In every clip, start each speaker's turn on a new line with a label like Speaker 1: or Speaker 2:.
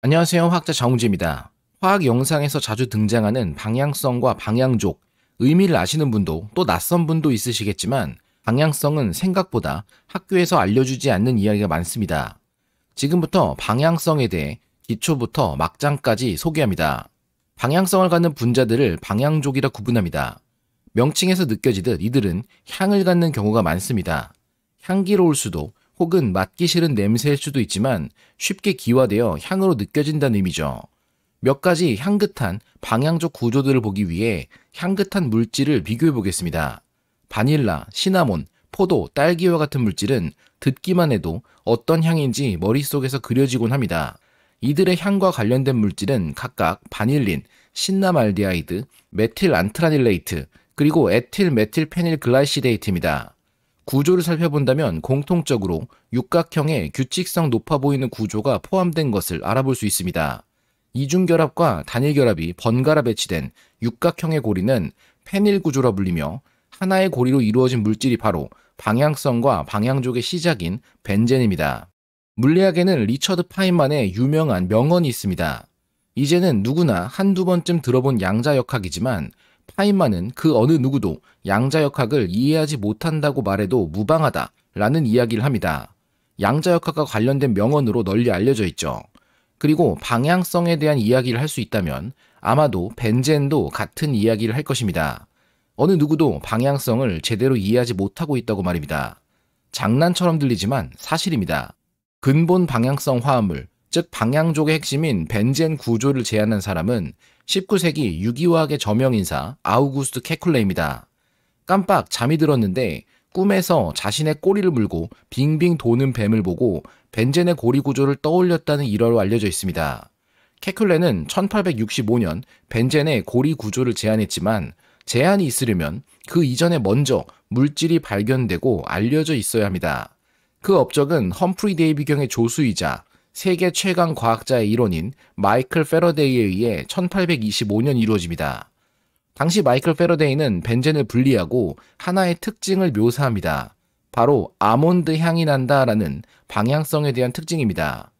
Speaker 1: 안녕하세요. 화학자 정우지입니다 화학 영상에서 자주 등장하는 방향성과 방향족, 의미를 아시는 분도 또 낯선 분도 있으시겠지만 방향성은 생각보다 학교에서 알려주지 않는 이야기가 많습니다. 지금부터 방향성에 대해 기초부터 막장까지 소개합니다. 방향성을 갖는 분자들을 방향족이라 구분합니다. 명칭에서 느껴지듯 이들은 향을 갖는 경우가 많습니다. 향기로울 수도 혹은 맡기 싫은 냄새일 수도 있지만 쉽게 기화되어 향으로 느껴진다는 의미죠. 몇 가지 향긋한 방향적 구조들을 보기 위해 향긋한 물질을 비교해 보겠습니다. 바닐라, 시나몬, 포도, 딸기와 같은 물질은 듣기만 해도 어떤 향인지 머릿속에서 그려지곤 합니다. 이들의 향과 관련된 물질은 각각 바닐린, 신나말디아이드, 메틸 안트라닐레이트, 그리고 에틸 메틸 페닐 글라이시데이트입니다. 구조를 살펴본다면 공통적으로 육각형의 규칙성 높아 보이는 구조가 포함된 것을 알아볼 수 있습니다. 이중결합과 단일결합이 번갈아 배치된 육각형의 고리는 페닐 구조라 불리며 하나의 고리로 이루어진 물질이 바로 방향성과 방향족의 시작인 벤젠입니다. 물리학에는 리처드 파인만의 유명한 명언이 있습니다. 이제는 누구나 한두 번쯤 들어본 양자역학이지만 타인만은그 어느 누구도 양자역학을 이해하지 못한다고 말해도 무방하다 라는 이야기를 합니다. 양자역학과 관련된 명언으로 널리 알려져 있죠. 그리고 방향성에 대한 이야기를 할 수 있다면 아마도 벤젠도 같은 이야기를 할 것입니다. 어느 누구도 방향성을 제대로 이해하지 못하고 있다고 말입니다. 장난처럼 들리지만 사실입니다. 근본 방향성 화합물, 즉 방향족의 핵심인 벤젠 구조를 제안한 사람은 19세기 유기화학의 저명인사 아우구스트 케쿨레입니다. 깜빡 잠이 들었는데 꿈에서 자신의 꼬리를 물고 빙빙 도는 뱀을 보고 벤젠의 고리 구조를 떠올렸다는 일화로 알려져 있습니다. 케쿨레는 1865년 벤젠의 고리 구조를 제안했지만 제안이 있으려면 그 이전에 먼저 물질이 발견되고 알려져 있어야 합니다. 그 업적은 험프리 데이비경의 조수이자 세계 최강 과학자의 이론인 마이클 페러데이에 의해 1825년 이루어집니다. 당시 마이클 페러데이는 벤젠을 분리하고 하나의 특징을 묘사합니다. 바로 아몬드 향이 난다라는 방향성에 대한 특징입니다.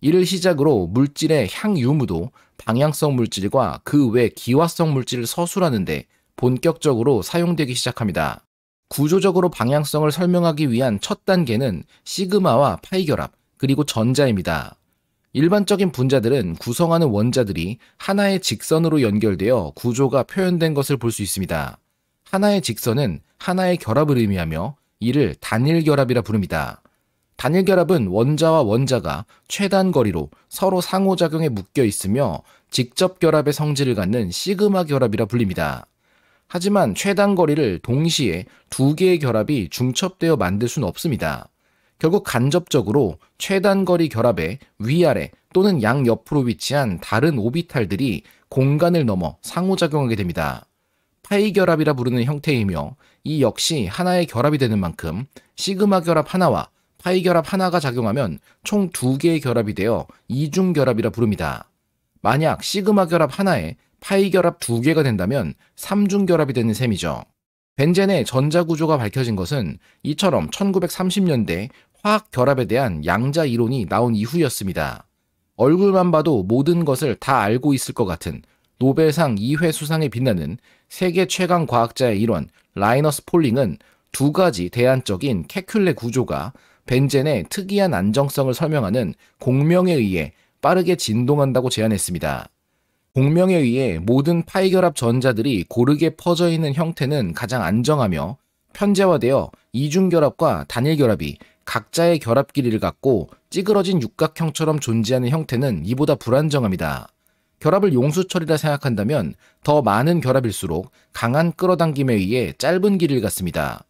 Speaker 1: 이를 시작으로 물질의 향 유무도 방향성 물질과 그 외 기화성 물질을 서술하는데 본격적으로 사용되기 시작합니다. 구조적으로 방향성을 설명하기 위한 첫 단계는 시그마와 파이 결합, 그리고 전자입니다. 일반적인 분자들은 구성하는 원자들이 하나의 직선으로 연결되어 구조가 표현된 것을 볼 수 있습니다. 하나의 직선은 하나의 결합을 의미하며 이를 단일 결합이라 부릅니다. 단일 결합은 원자와 원자가 최단 거리로 서로 상호작용에 묶여 있으며 직접 결합의 성질을 갖는 시그마 결합이라 불립니다. 하지만 최단 거리를 동시에 두 개의 결합이 중첩되어 만들 수는 없습니다. 결국 간접적으로 최단거리 결합에 위아래 또는 양옆으로 위치한 다른 오비탈들이 공간을 넘어 상호작용하게 됩니다. 파이 결합이라 부르는 형태이며 이 역시 하나의 결합이 되는 만큼 시그마 결합 하나와 파이 결합 하나가 작용하면 총 두 개의 결합이 되어 이중 결합이라 부릅니다. 만약 시그마 결합 하나에 파이 결합 두 개가 된다면 삼중 결합이 되는 셈이죠. 벤젠의 전자 구조가 밝혀진 것은 이처럼 1930년대 화학 결합에 대한 양자 이론이 나온 이후였습니다. 얼굴만 봐도 모든 것을 다 알고 있을 것 같은 노벨상 2회 수상에 빛나는 세계 최강 과학자의 이론 라이너스 폴링은 두 가지 대안적인 케큘레 구조가 벤젠의 특이한 안정성을 설명하는 공명에 의해 빠르게 진동한다고 제안했습니다. 공명에 의해 모든 파이결합 전자들이 고르게 퍼져 있는 형태는 가장 안정하며 편제화되어 이중결합과 단일결합이 각자의 결합 길이를 갖고 찌그러진 육각형처럼 존재하는 형태는 이보다 불안정합니다. 결합을 용수철이라 생각한다면 더 많은 결합일수록 강한 끌어당김에 의해 짧은 길이를 갖습니다.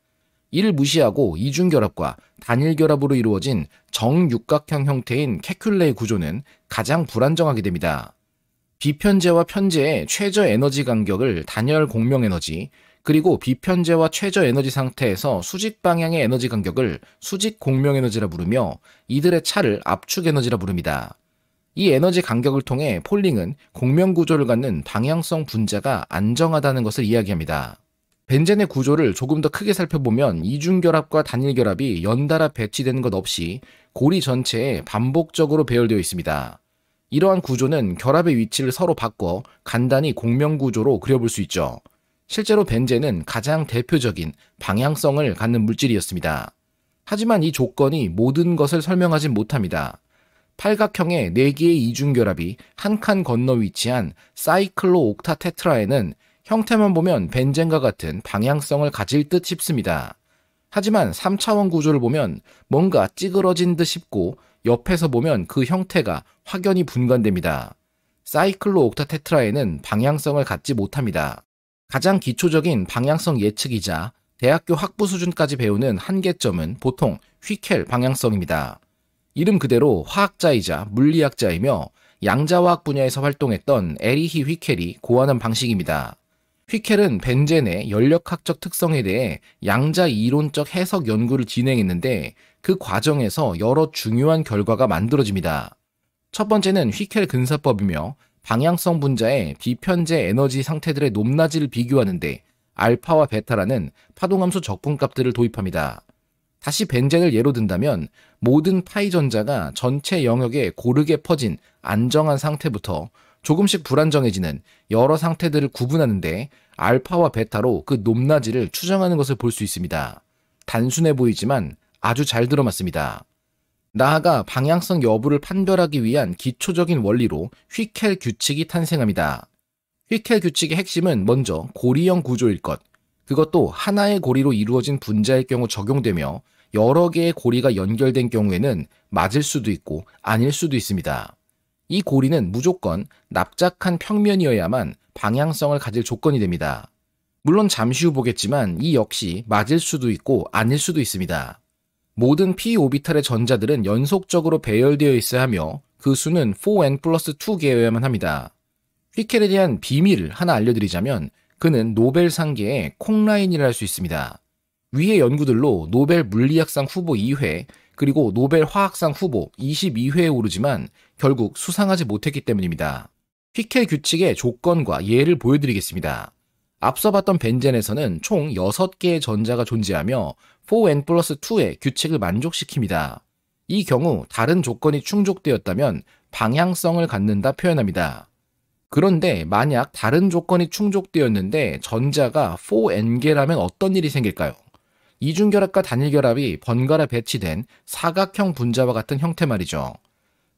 Speaker 1: 이를 무시하고 이중결합과 단일결합으로 이루어진 정육각형 형태인 캐큘레의 구조는 가장 불안정하게 됩니다. 비편제와 편제의 최저 에너지 간격을 단열 공명에너지, 그리고 비편제와 최저 에너지 상태에서 수직 방향의 에너지 간격을 수직 공명 에너지라 부르며 이들의 차를 압축 에너지라 부릅니다. 이 에너지 간격을 통해 폴링은 공명 구조를 갖는 방향성 분자가 안정하다는 것을 이야기합니다. 벤젠의 구조를 조금 더 크게 살펴보면 이중결합과 단일결합이 연달아 배치되는 것 없이 고리 전체에 반복적으로 배열되어 있습니다. 이러한 구조는 결합의 위치를 서로 바꿔 간단히 공명 구조로 그려볼 수 있죠. 실제로 벤젠은 가장 대표적인 방향성을 갖는 물질이었습니다. 하지만 이 조건이 모든 것을 설명하진 못합니다. 팔각형의 4개의 이중결합이 한 칸 건너 위치한 사이클로 옥타 테트라에는 형태만 보면 벤젠과 같은 방향성을 가질 듯 싶습니다. 하지만 3차원 구조를 보면 뭔가 찌그러진 듯 싶고 옆에서 보면 그 형태가 확연히 분간됩니다. 사이클로 옥타 테트라에는 방향성을 갖지 못합니다. 가장 기초적인 방향성 예측이자 대학교 학부 수준까지 배우는 한계점은 보통 휘켈 방향성입니다. 이름 그대로 화학자이자 물리학자이며 양자화학 분야에서 활동했던 에리히 휘켈이 고안한 방식입니다. 휘켈은 벤젠의 연력학적 특성에 대해 양자 이론적 해석 연구를 진행했는데 그 과정에서 여러 중요한 결과가 만들어집니다. 첫 번째는 휘켈 근사법이며 방향성 분자의 비편제 에너지 상태들의 높낮이를 비교하는데 알파와 베타라는 파동함수 적분값들을 도입합니다. 다시 벤젠을 예로 든다면 모든 파이 전자가 전체 영역에 고르게 퍼진 안정한 상태부터 조금씩 불안정해지는 여러 상태들을 구분하는데 알파와 베타로 그 높낮이를 추정하는 것을 볼 수 있습니다. 단순해 보이지만 아주 잘 들어맞습니다. 나아가 방향성 여부를 판별하기 위한 기초적인 원리로 휘켈 규칙이 탄생합니다. 휘켈 규칙의 핵심은 먼저 고리형 구조일 것. 그것도 하나의 고리로 이루어진 분자일 경우 적용되며 여러 개의 고리가 연결된 경우에는 맞을 수도 있고 아닐 수도 있습니다. 이 고리는 무조건 납작한 평면이어야만 방향성을 가질 조건이 됩니다. 물론 잠시 후 보겠지만 이 역시 맞을 수도 있고 아닐 수도 있습니다. 모든 p 오비탈의 전자들은 연속적으로 배열되어 있어야 하며 그 수는 4n 플러스 2개여야만 합니다. 휘켈에 대한 비밀을 하나 알려드리자면 그는 노벨상계의 콩라인이라 할 수 있습니다. 위의 연구들로 노벨 물리학상 후보 2회 그리고 노벨 화학상 후보 22회에 오르지만 결국 수상하지 못했기 때문입니다. 휘켈 규칙의 조건과 예를 보여드리겠습니다. 앞서 봤던 벤젠에서는 총 6개의 전자가 존재하며 4n 플러스 2의 규칙을 만족시킵니다. 이 경우 다른 조건이 충족되었다면 방향성을 갖는다 표현합니다. 그런데 만약 다른 조건이 충족되었는데 전자가 4n개라면 어떤 일이 생길까요? 이중결합과 단일결합이 번갈아 배치된 사각형 분자와 같은 형태 말이죠.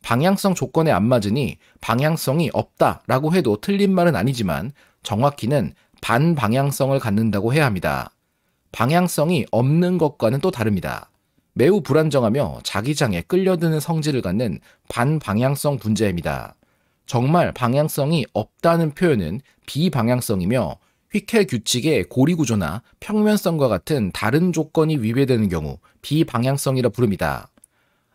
Speaker 1: 방향성 조건에 안 맞으니 방향성이 없다 라고 해도 틀린 말은 아니지만 정확히는 반방향성을 갖는다고 해야 합니다. 방향성이 없는 것과는 또 다릅니다. 매우 불안정하며 자기장에 끌려드는 성질을 갖는 반방향성 분재입니다. 정말 방향성이 없다는 표현은 비방향성이며 휘켈 규칙의 고리구조나 평면성과 같은 다른 조건이 위배되는 경우 비방향성이라 부릅니다.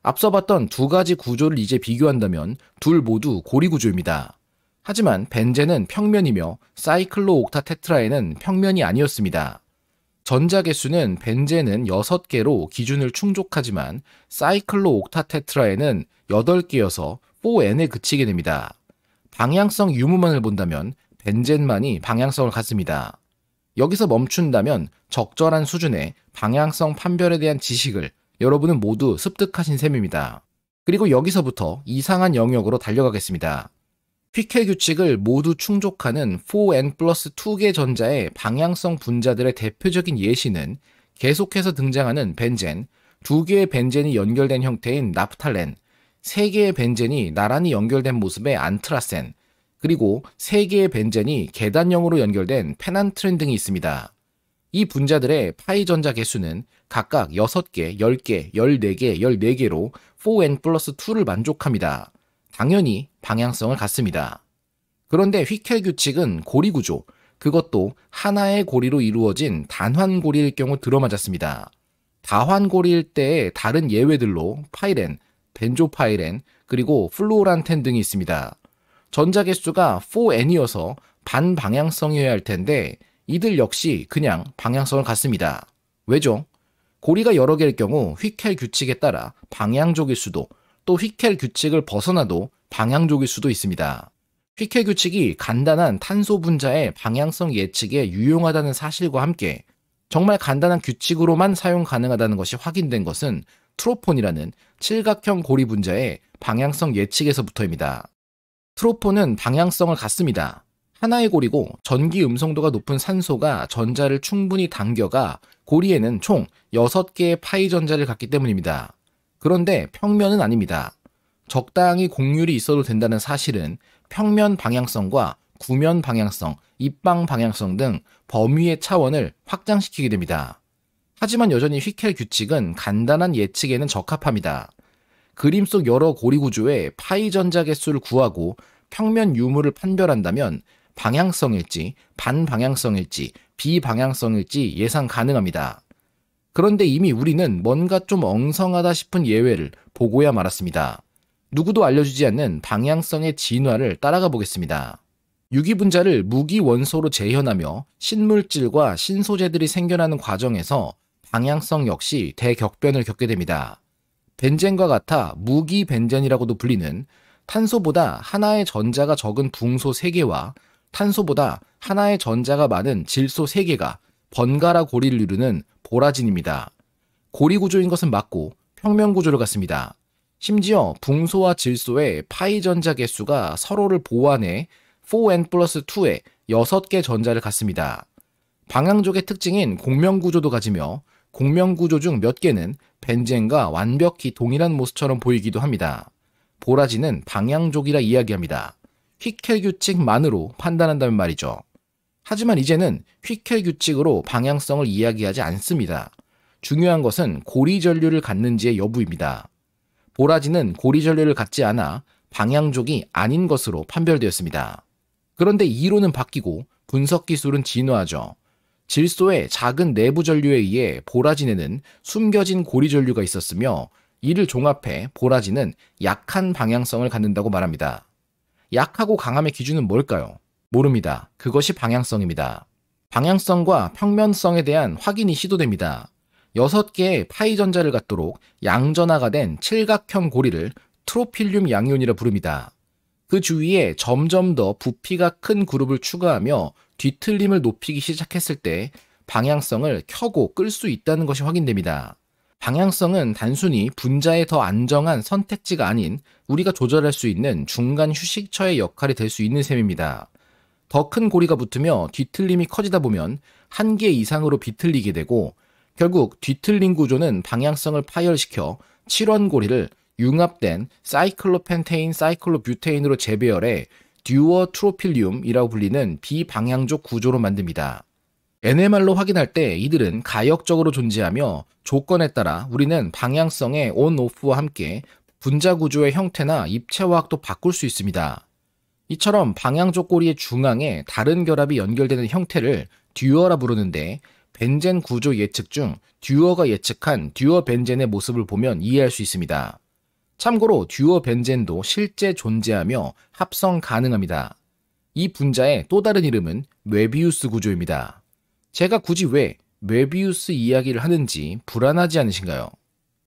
Speaker 1: 앞서 봤던 두 가지 구조를 이제 비교한다면 둘 모두 고리구조입니다. 하지만 벤젠은 평면이며 사이클로옥타테트라에는 평면이 아니었습니다. 전자 개수는 벤젠은 6개로 기준을 충족하지만 사이클로옥타테트라에는 8개여서 4n에 그치게 됩니다. 방향성 유무만을 본다면 벤젠만이 방향성을 갖습니다. 여기서 멈춘다면 적절한 수준의 방향성 판별에 대한 지식을 여러분은 모두 습득하신 셈입니다. 그리고 여기서부터 이상한 영역으로 달려가겠습니다. 피켈 규칙을 모두 충족하는 4N 플러스 2개 전자의 방향성 분자들의 대표적인 예시는 계속해서 등장하는 벤젠, 두 개의 벤젠이 연결된 형태인 나프탈렌, 세 개의 벤젠이 나란히 연결된 모습의 안트라센, 그리고 세 개의 벤젠이 계단형으로 연결된 페난트렌 등이 있습니다. 이 분자들의 파이 전자 개수는 각각 6개, 10개, 14개, 14개로 4n 플러스 2를 만족합니다. 당연히 방향성을 갖습니다. 그런데 휘켈 규칙은 고리 구조, 그것도 하나의 고리로 이루어진 단환고리일 경우 들어맞았습니다. 다환고리일 때의 다른 예외들로 파이렌, 벤조파이렌, 그리고 플루오란텐 등이 있습니다. 전자계수가 4n이어서 반방향성이어야 할 텐데 이들 역시 그냥 방향성을 갖습니다. 왜죠? 고리가 여러 개일 경우 휘켈 규칙에 따라 방향적일 수도 또 휘켈 규칙을 벗어나도 방향족일 수도 있습니다. 휘켈 규칙이 간단한 탄소 분자의 방향성 예측에 유용하다는 사실과 함께 정말 간단한 규칙으로만 사용 가능하다는 것이 확인된 것은 트로폰이라는 칠각형 고리 분자의 방향성 예측에서부터입니다. 트로폰은 방향성을 갖습니다. 하나의 고리고 전기 음성도가 높은 산소가 전자를 충분히 당겨가 고리에는 총 6개의 파이 전자를 갖기 때문입니다. 그런데 평면은 아닙니다. 적당히 곡률이 있어도 된다는 사실은 평면 방향성과 구면 방향성, 입방 방향성 등 범위의 차원을 확장시키게 됩니다. 하지만 여전히 휘켈 규칙은 간단한 예측에는 적합합니다. 그림 속 여러 고리 구조에 파이 전자개 수를 구하고 평면 유무를 판별한다면 방향성일지 반방향성일지 비방향성일지 예상 가능합니다. 그런데 이미 우리는 뭔가 좀 엉성하다 싶은 예외를 보고야 말았습니다. 누구도 알려주지 않는 방향성의 진화를 따라가 보겠습니다. 유기분자를 무기원소로 재현하며 신물질과 신소재들이 생겨나는 과정에서 방향성 역시 대격변을 겪게 됩니다. 벤젠과 같아 무기벤젠이라고도 불리는 탄소보다 하나의 전자가 적은 붕소 3개와 탄소보다 하나의 전자가 많은 질소 3개가 번갈아 고리를 이루는 보라진입니다 고리 구조인 것은 맞고 평면 구조를 갖습니다. 심지어 붕소와 질소의 파이 전자 개수가 서로를 보완해 4n 플러스 2의 6개 전자를 갖습니다. 방향족의 특징인 공명구조도 가지며 공명구조 중 몇 개는 벤젠과 완벽히 동일한 모습처럼 보이기도 합니다. 보라진은 방향족이라 이야기합니다. 휘켈 규칙만으로 판단한다는 말이죠. 하지만 이제는 휘켈 규칙으로 방향성을 이야기하지 않습니다. 중요한 것은 고리 전류를 갖는지의 여부입니다. 보라지는 고리 전류를 갖지 않아 방향족이 아닌 것으로 판별되었습니다. 그런데 이론은 바뀌고 분석 기술은 진화하죠. 질소의 작은 내부 전류에 의해 보라진에는 숨겨진 고리 전류가 있었으며 이를 종합해 보라진은 약한 방향성을 갖는다고 말합니다. 약하고 강함의 기준은 뭘까요? 모릅니다. 그것이 방향성입니다. 방향성과 평면성에 대한 확인이 시도됩니다. 6개의 파이 전자를 갖도록 양전화가 된 칠각형 고리를 트로필륨 양이온이라 부릅니다. 그 주위에 점점 더 부피가 큰 그룹을 추가하며 뒤틀림을 높이기 시작했을 때 방향성을 켜고 끌 수 있다는 것이 확인됩니다. 방향성은 단순히 분자의 더 안정한 선택지가 아닌 우리가 조절할 수 있는 중간 휴식처의 역할이 될 수 있는 셈입니다. 더큰 고리가 붙으며 뒤틀림이 커지다 보면 한 개 이상으로 비틀리게 되고 결국 뒤틀린 구조는 방향성을 파열시켜 7원 고리를 융합된 사이클로펜테인 사이클로뷰테인으로 재배열해 듀어 트로필륨이라고 불리는 비방향적 구조로 만듭니다. NMR로 확인할 때 이들은 가역적으로 존재하며 조건에 따라 우리는 방향성의 온, 오프와 함께 분자 구조의 형태나 입체화학도 바꿀 수 있습니다. 이처럼 방향조 꼬리의 중앙에 다른 결합이 연결되는 형태를 듀어라 부르는데 벤젠 구조 예측 중 듀어가 예측한 듀어 벤젠의 모습을 보면 이해할 수 있습니다. 참고로 듀어 벤젠도 실제 존재하며 합성 가능합니다. 이 분자의 또 다른 이름은 메비우스 구조입니다. 제가 굳이 왜 메비우스 이야기를 하는지 불안하지 않으신가요?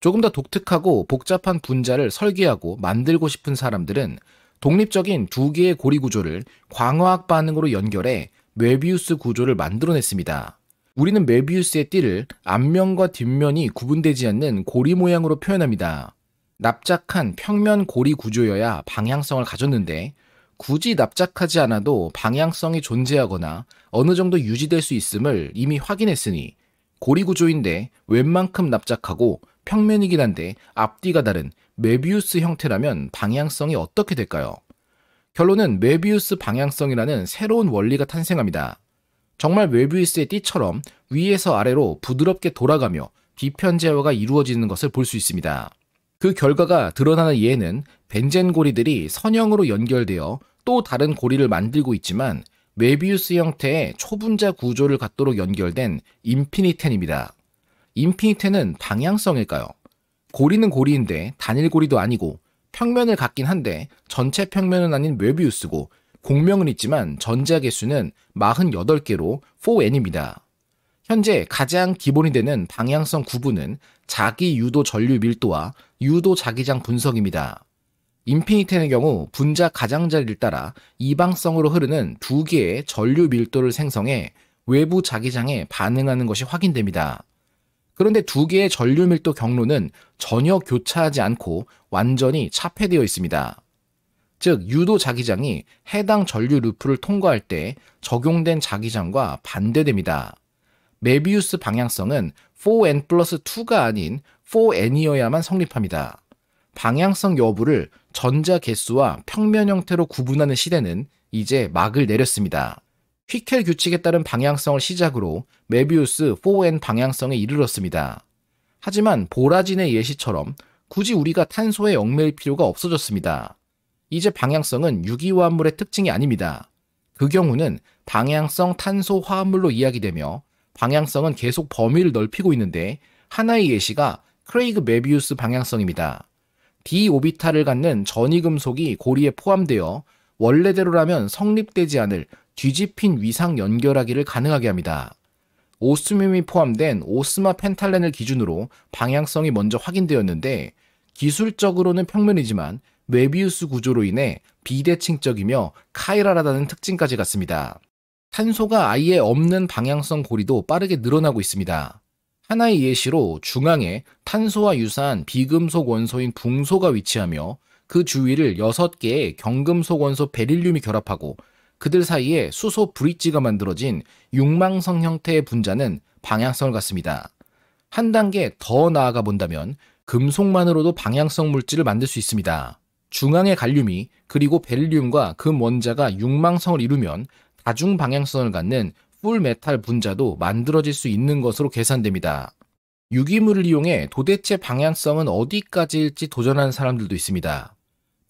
Speaker 1: 조금 더 독특하고 복잡한 분자를 설계하고 만들고 싶은 사람들은 독립적인 두 개의 고리 구조를 광화학 반응으로 연결해 메비우스 구조를 만들어냈습니다. 우리는 메비우스의 띠를 앞면과 뒷면이 구분되지 않는 고리 모양으로 표현합니다. 납작한 평면 고리 구조여야 방향성을 가졌는데 굳이 납작하지 않아도 방향성이 존재하거나 어느 정도 유지될 수 있음을 이미 확인했으니 고리 구조인데 웬만큼 납작하고 평면이긴 한데 앞뒤가 다른 메비우스 형태라면 방향성이 어떻게 될까요? 결론은 메비우스 방향성이라는 새로운 원리가 탄생합니다. 정말 메비우스의 띠처럼 위에서 아래로 부드럽게 돌아가며 비편제어가 이루어지는 것을 볼 수 있습니다. 그 결과가 드러나는 예는 벤젠 고리들이 선형으로 연결되어 또 다른 고리를 만들고 있지만 메비우스 형태의 초분자 구조를 갖도록 연결된 인피니텐입니다. 인피니텐은 방향성일까요? 고리는 고리인데 단일 고리도 아니고 평면을 갖긴 한데 전체 평면은 아닌 m ö b i 고 공명은 있지만 전자 개수는 48개로 4n입니다. 현재 가장 기본이 되는 방향성 구분은 자기 유도 전류 밀도와 유도 자기장 분석입니다. 인피니텐의 경우 분자 가장자리를 따라 이방성으로 흐르는 두 개의 전류 밀도를 생성해 외부 자기장에 반응하는 것이 확인됩니다. 그런데 두 개의 전류 밀도 경로는 전혀 교차하지 않고 완전히 차폐되어 있습니다. 즉, 유도 자기장이 해당 전류 루프를 통과할 때 적용된 자기장과 반대됩니다. 메비우스 방향성은 4n 플러스 2가 아닌 4n이어야만 성립합니다. 방향성 여부를 전자 개수와 평면 형태로 구분하는 시대는 이제 막을 내렸습니다. 휘켈 규칙에 따른 방향성을 시작으로 메비우스 4N 방향성에 이르렀습니다. 하지만 보라진의 예시처럼 굳이 우리가 탄소에 얽매일 필요가 없어졌습니다. 이제 방향성은 유기화합물의 특징이 아닙니다. 그 경우는 방향성 탄소 화합물로 이야기되며 방향성은 계속 범위를 넓히고 있는데 하나의 예시가 크레이그 메비우스 방향성입니다. D 오비탈을 갖는 전이금속이 고리에 포함되어 원래대로라면 성립되지 않을 뒤집힌 위상 연결하기를 가능하게 합니다. 오스뮴이 포함된 오스마 펜탈렌을 기준으로 방향성이 먼저 확인되었는데 기술적으로는 평면이지만 메비우스 구조로 인해 비대칭적이며 카이라라다는 특징까지 갔습니다. 탄소가 아예 없는 방향성 고리도 빠르게 늘어나고 있습니다. 하나의 예시로 중앙에 탄소와 유사한 비금속 원소인 붕소가 위치하며 그 주위를 6개의 경금속 원소 베릴륨이 결합하고 그들 사이에 수소 브릿지가 만들어진 육망성 형태의 분자는 방향성을 갖습니다. 한 단계 더 나아가 본다면 금속만으로도 방향성 물질을 만들 수 있습니다. 중앙의 갈륨이 그리고 벨륨과 금 원자가 육망성을 이루면 다중 방향성을 갖는 풀 메탈 분자도 만들어질 수 있는 것으로 계산됩니다. 유기물을 이용해 도대체 방향성은 어디까지일지 도전하는 사람들도 있습니다.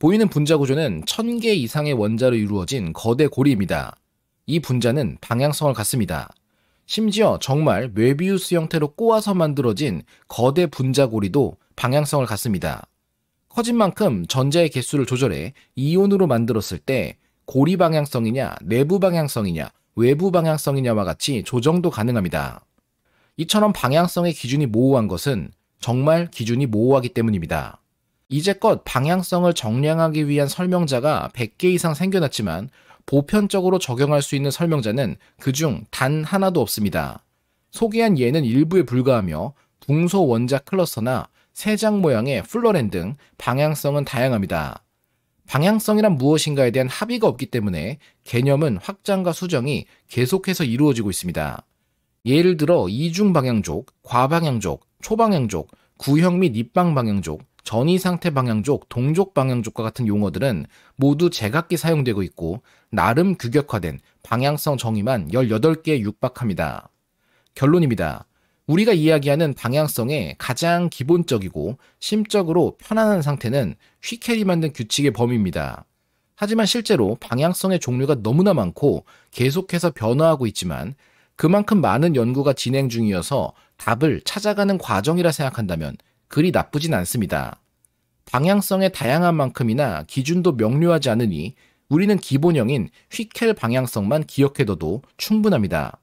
Speaker 1: 보이는 분자 구조는 1000개 이상의 원자로 이루어진 거대 고리입니다. 이 분자는 방향성을 갖습니다. 심지어 정말 웨비우스 형태로 꼬아서 만들어진 거대 분자 고리도 방향성을 갖습니다. 커진 만큼 전자의 개수를 조절해 이온으로 만들었을 때 고리 방향성이냐, 내부 방향성이냐, 외부 방향성이냐와 같이 조정도 가능합니다. 이처럼 방향성의 기준이 모호한 것은 정말 기준이 모호하기 때문입니다. 이제껏 방향성을 정량하기 위한 설명자가 100개 이상 생겨났지만 보편적으로 적용할 수 있는 설명자는 그 중 단 하나도 없습니다. 소개한 예는 일부에 불과하며 붕소 원자 클러스터나 세장 모양의 플러렌 등 방향성은 다양합니다. 방향성이란 무엇인가에 대한 합의가 없기 때문에 개념은 확장과 수정이 계속해서 이루어지고 있습니다. 예를 들어 이중방향족, 과방향족, 초방향족, 구형 및 입방방향족, 전이 상태 방향족, 동족 방향족과 같은 용어들은 모두 제각기 사용되고 있고 나름 규격화된 방향성 정의만 18개에 육박합니다. 결론입니다. 우리가 이야기하는 방향성의 가장 기본적이고 심적으로 편안한 상태는 휘캐리 만든 규칙의 범위입니다. 하지만 실제로 방향성의 종류가 너무나 많고 계속해서 변화하고 있지만 그만큼 많은 연구가 진행 중이어서 답을 찾아가는 과정이라 생각한다면 그리 나쁘진 않습니다. 방향성의 다양한 만큼이나 기준도 명료하지 않으니 우리는 기본형인 휘켈 방향성만 기억해둬도 충분합니다.